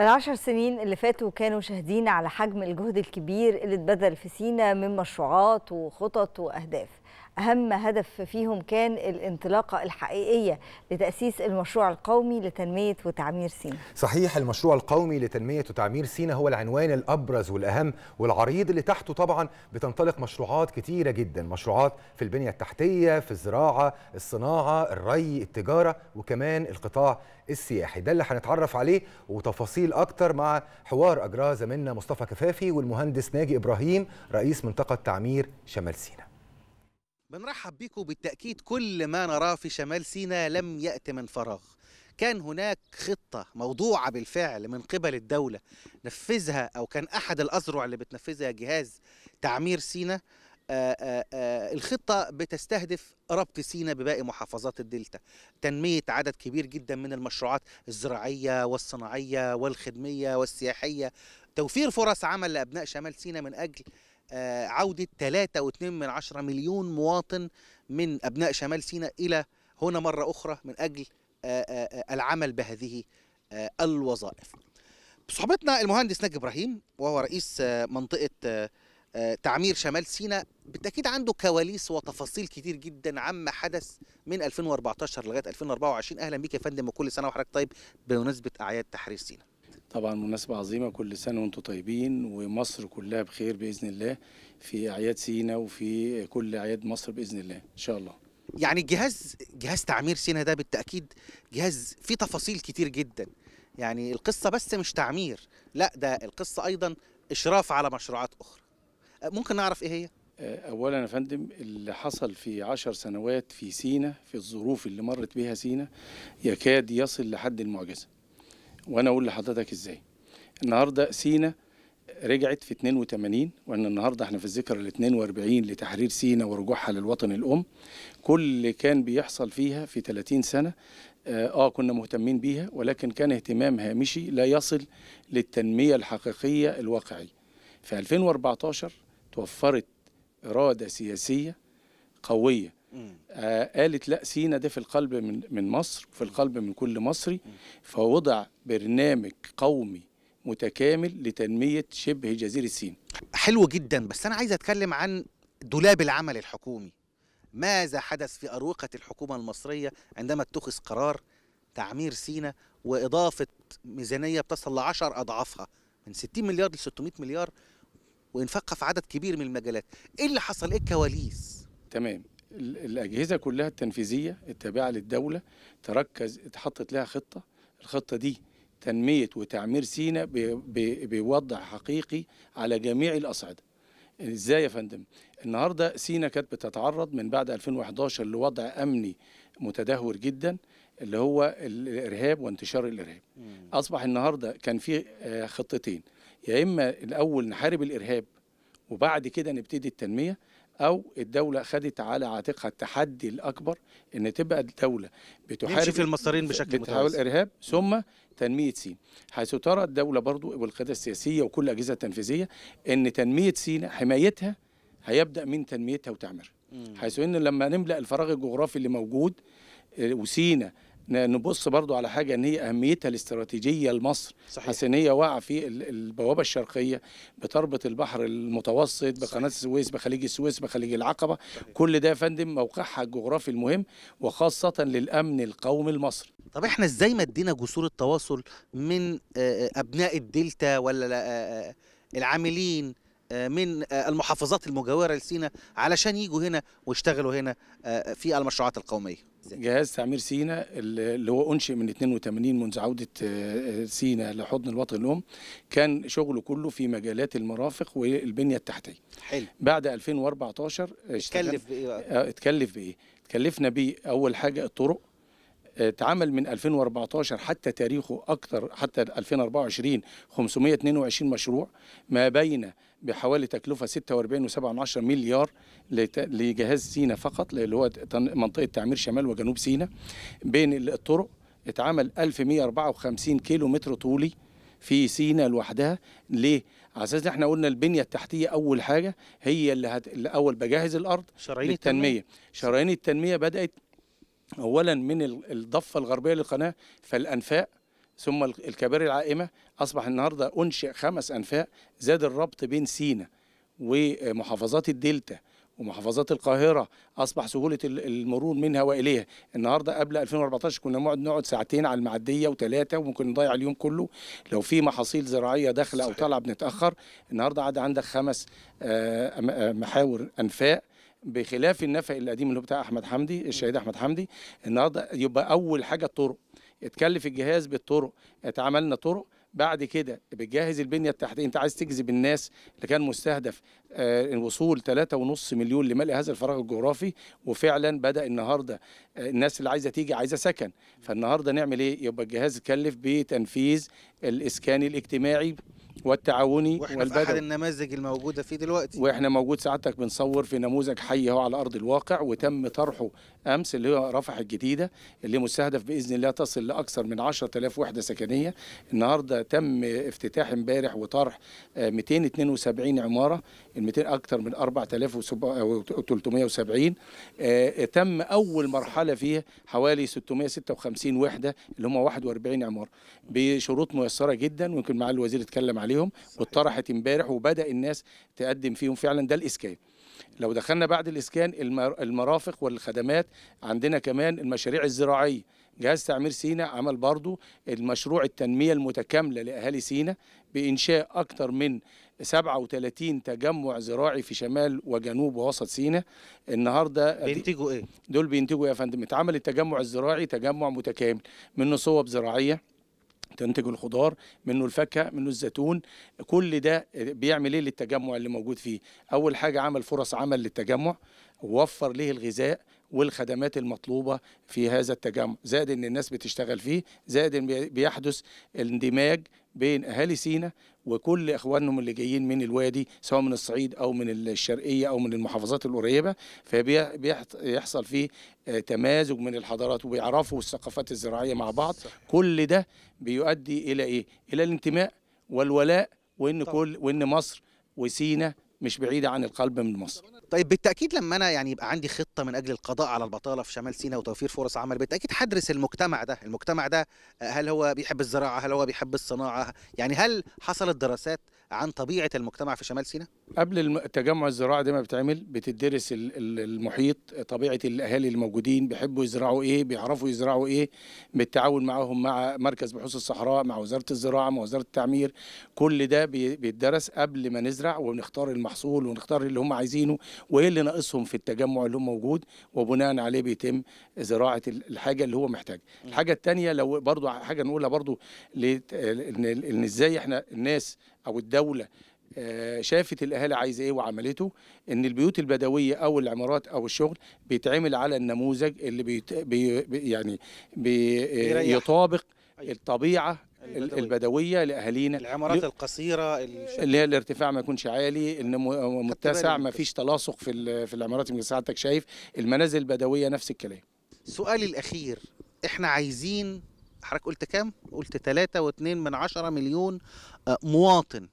العشر سنين اللي فاتوا كانوا شاهدين على حجم الجهد الكبير اللي اتبذل في سينا من مشروعات وخطط وأهداف أهم هدف فيهم كان الانطلاقة الحقيقية لتأسيس المشروع القومي لتنمية وتعمير سينا صحيح المشروع القومي لتنمية وتعمير سينا هو العنوان الأبرز والأهم والعريض اللي تحته طبعا بتنطلق مشروعات كتيرة جدا مشروعات في البنية التحتية في الزراعة الصناعة الري التجارة وكمان القطاع السياحي ده اللي هنتعرف عليه وتفاصيل أكتر مع حوار أجراه زميلنا مصطفى كفافي والمهندس ناجي إبراهيم رئيس منطقة تعمير شمال سينا بنرحب بكم بالتأكيد كل ما نراه في شمال سيناء لم يأت من فراغ كان هناك خطة موضوعة بالفعل من قبل الدولة نفذها أو كان أحد الأذرع اللي بتنفذها جهاز تعمير سيناء آه، آه، آه، الخطة بتستهدف ربط سينا بباقي محافظات الدلتا تنمية عدد كبير جدا من المشروعات الزراعية والصناعية والخدمية والسياحية توفير فرص عمل لأبناء شمال سينا من أجل آه، عودة 3.2 من عشرة مليون مواطن من أبناء شمال سيناء إلى هنا مرة أخرى من أجل آه، آه، العمل بهذه الوظائف صحبتنا المهندس نجي إبراهيم وهو رئيس منطقة تعمير شمال سيناء بالتأكيد عنده كواليس وتفاصيل كتير جدا عما حدث من 2014 لغاية 2024 أهلا بيك يا فندم وكل سنة وحضرتك طيب بمناسبة أعياد تحرير سيناء طبعا مناسبة عظيمة كل سنة وانتم طيبين ومصر كلها بخير بإذن الله في أعياد سينا وفي كل أعياد مصر بإذن الله إن شاء الله يعني جهاز جهاز تعمير سينا ده بالتأكيد جهاز فيه تفاصيل كتير جدا يعني القصة بس مش تعمير لا ده القصة أيضا إشراف على مشروعات أخرى أه، ممكن نعرف إيه هي؟ أه، اولا يا فندم اللي حصل في عشر سنوات في سينا في الظروف اللي مرت بها سينا يكاد يصل لحد المعجزه وانا اقول لحضرتك ازاي النهارده سينا رجعت في 82 وان النهارده احنا في الذكرى ال 42 لتحرير سينا ورجوعها للوطن الام كل اللي كان بيحصل فيها في 30 سنه آه،, اه كنا مهتمين بيها ولكن كان اهتمام هامشي لا يصل للتنميه الحقيقيه الواقعيه في 2014 توفرت اراده سياسيه قويه آه قالت لا سينا ده في القلب من من مصر وفي القلب من كل مصري فوضع برنامج قومي متكامل لتنميه شبه جزيره سينا. حلو جدا بس انا عايز اتكلم عن دولاب العمل الحكومي. ماذا حدث في اروقه الحكومه المصريه عندما اتخذ قرار تعمير سينا واضافه ميزانيه بتصل لعشر اضعافها من 60 مليار ل 600 مليار وانفقها في عدد كبير من المجالات. ايه اللي حصل؟ ايه الكواليس؟ تمام الأجهزة كلها التنفيذية التابعة للدولة تركز اتحطت لها خطة الخطة دي تنمية وتعمير سينا بوضع حقيقي على جميع الأصعدة ازاي يا فندم النهارده سينا كانت بتتعرض من بعد 2011 لوضع امني متدهور جدا اللي هو الارهاب وانتشار الارهاب مم. اصبح النهارده كان في آه، خطتين يا اما الاول نحارب الارهاب وبعد كده نبتدي التنميه او الدوله خدت على عاتقها التحدي الاكبر ان تبقى الدوله بتحارب في المصريين بشكل بتحاول ارهاب ثم تنميه سينا حيث ترى الدوله برضو والقياده السياسيه وكل الاجهزه التنفيذيه ان تنميه سينا حمايتها هيبدا من تنميتها وتعميرها حيث ان لما نملا الفراغ الجغرافي اللي موجود آه، وسينا نبص برضو على حاجة أن هي أهميتها الاستراتيجية لمصر صحيح. هي واقعة في البوابة الشرقية بتربط البحر المتوسط بقناة السويس بخليج السويس بخليج العقبة صحيح. كل ده يا فندم موقعها الجغرافي المهم وخاصة للأمن القومي المصري طب احنا ازاي مدينا جسور التواصل من أبناء الدلتا ولا العاملين من المحافظات المجاورة لسينا علشان يجوا هنا ويشتغلوا هنا في المشروعات القومية جهاز تعمير سينا اللي هو انشئ من 82 منذ عوده آه، آه، سينا لحضن الوطن الام كان شغله كله في مجالات المرافق والبنيه التحتيه حلو بعد 2014 اتكلف بايه آه، اتكلف بايه اتكلفنا بيه اول حاجه الطرق اتعمل من 2014 حتى تاريخه أكثر حتى 2024 522 مشروع ما بين بحوالي تكلفة 46.7 مليار لجهاز سينا فقط اللي هو منطقة تعمير شمال وجنوب سينا بين الطرق اتعمل 1154 كيلو متر طولي في سينا لوحدها ليه؟ على اساس احنا قلنا البنيه التحتيه اول حاجه هي اللي هت... الاول بجهز الارض شرايين التنمية. شرايين التنميه بدات اولا من الضفه الغربيه للقناه فالانفاق ثم الكباري العائمه اصبح النهارده انشئ خمس انفاق زاد الربط بين سينا ومحافظات الدلتا ومحافظات القاهرة أصبح سهولة المرور منها وإليها النهاردة قبل 2014 كنا نقعد نقعد ساعتين على المعدية وثلاثة وممكن نضيع اليوم كله لو في محاصيل زراعية داخلة أو طالعة بنتأخر النهاردة عاد عندك خمس آه، آه، محاور أنفاق بخلاف النفق القديم اللي هو بتاع احمد حمدي الشهيد احمد حمدي النهارده يبقى اول حاجه الطرق اتكلف الجهاز بالطرق اتعملنا طرق بعد كده بتجهز البنيه التحتيه انت عايز تجذب الناس اللي كان مستهدف آه وصول 3.5 مليون لملء هذا الفراغ الجغرافي وفعلا بدا النهارده آه الناس اللي عايزه تيجي عايزه سكن فالنهارده نعمل ايه يبقى الجهاز اتكلف بتنفيذ الاسكان الاجتماعي والتعاوني واحنا احد النماذج الموجوده فيه دلوقتي واحنا موجود سعادتك بنصور في نموذج حي اهو على ارض الواقع وتم طرحه امس اللي هو رفح الجديده اللي مستهدف باذن الله تصل لاكثر من 10000 وحده سكنيه النهارده تم افتتاح امبارح وطرح 272 آه، عماره ال 200 اكثر من 4370 آه، تم اول مرحله فيها حوالي 656 وحده اللي هم 41 عماره بشروط ميسره جدا ويمكن معالي الوزير اتكلم عليه عليهم واتطرحت امبارح وبدا الناس تقدم فيهم فعلا ده الاسكان لو دخلنا بعد الاسكان المرافق والخدمات عندنا كمان المشاريع الزراعيه جهاز تعمير سينا عمل برضو المشروع التنميه المتكامله لاهالي سينا بانشاء اكثر من 37 تجمع زراعي في شمال وجنوب ووسط سينا النهارده بينتجوا ايه دول بينتجوا إيه يا فندم اتعمل التجمع الزراعي تجمع متكامل منه صوب زراعيه تنتج الخضار منه الفاكهه منه الزيتون كل ده بيعمل ايه للتجمع اللي موجود فيه اول حاجه عمل فرص عمل للتجمع ووفر ليه الغذاء والخدمات المطلوبة في هذا التجمع زائد أن الناس بتشتغل فيه زائد أن بيحدث الاندماج بين أهالي سينا وكل إخوانهم اللي جايين من الوادي سواء من الصعيد أو من الشرقية أو من المحافظات القريبة فبيحصل فيه آه، تمازج من الحضارات وبيعرفوا الثقافات الزراعية مع بعض صح. كل ده بيؤدي إلى إيه؟ إلى الانتماء والولاء وإن, كل وإن مصر وسينا مش بعيدة عن القلب من مصر طيب بالتأكيد لما أنا يعني يبقى عندي خطة من أجل القضاء على البطالة في شمال سيناء وتوفير فرص عمل بالتأكيد حدرس المجتمع ده المجتمع ده آه، هل هو بيحب الزراعة هل هو بيحب الصناعة يعني هل حصلت دراسات عن طبيعه المجتمع في شمال سيناء؟ قبل التجمع الزراعي ده ما بيتعمل بتدرس المحيط طبيعه الاهالي الموجودين بيحبوا يزرعوا ايه بيعرفوا يزرعوا ايه بالتعاون معاهم مع مركز بحوث الصحراء مع وزاره الزراعه مع وزاره التعمير كل ده بيتدرس قبل ما نزرع ونختار المحصول ونختار اللي هم عايزينه وايه اللي ناقصهم في التجمع اللي هم موجود وبناء عليه بيتم زراعه الحاجه اللي هو محتاجها الحاجه الثانيه لو برضو حاجه نقولها برضو ان ازاي احنا الناس او الدوله آه، شافت الاهالي عايزه ايه وعملته ان البيوت البدويه او العمارات او الشغل بيتعمل على النموذج اللي بيت بي يعني بي يطابق أيوة. الطبيعه البدوية, البدويه لاهالينا العمارات القصيره اللي هي الارتفاع ما يكونش عالي ان آه، متسع ما فيش تلاصق في في العمارات اللي سعادتك شايف المنازل البدويه نفس الكلام سؤالي الاخير احنا عايزين حضرتك قلت كام؟ قلت 3.2 من عشرة مليون آه، مواطن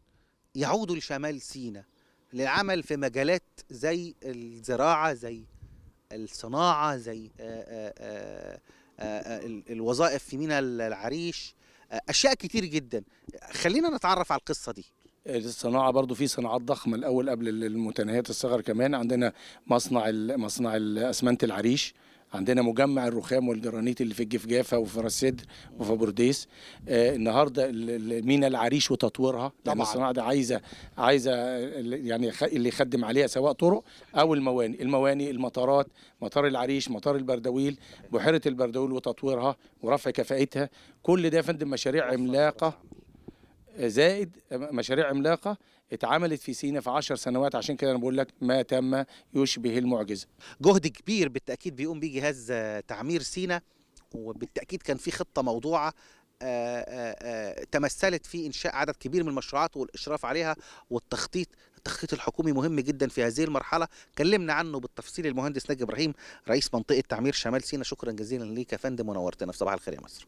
يعودوا لشمال سيناء للعمل في مجالات زي الزراعة زي الصناعة زي آه، آه، الوظائف في ميناء العريش أشياء كتير جدا خلينا نتعرف على القصة دي الصناعه برضو في صناعات ضخمه الاول قبل المتناهيات الصغر كمان عندنا مصنع مصنع اسمنت العريش عندنا مجمع الرخام والجرانيت اللي في الجفجافه وفي راس سدر وفي بورديس آه النهارده مينا العريش وتطويرها لان الصناعه دي عايزه عايزه يعني اللي يخدم عليها سواء طرق او الموانئ الموانئ المطارات مطار العريش مطار البردويل بحيره البردويل وتطويرها ورفع كفاءتها كل ده يا فندم مشاريع عملاقه زائد مشاريع عملاقه اتعملت في سينا في 10 سنوات عشان كده انا بقول لك ما تم يشبه المعجزه. جهد كبير بالتاكيد بيقوم بيه جهاز تعمير سينا وبالتاكيد كان في خطه موضوعه آآ آه، آآ آه، آه، تمثلت في انشاء عدد كبير من المشروعات والاشراف عليها والتخطيط التخطيط الحكومي مهم جدا في هذه المرحله كلمنا عنه بالتفصيل المهندس نجم ابراهيم رئيس منطقه تعمير شمال سينا شكرا جزيلا ليك يا فندم ونورتنا في صباح الخير يا مصر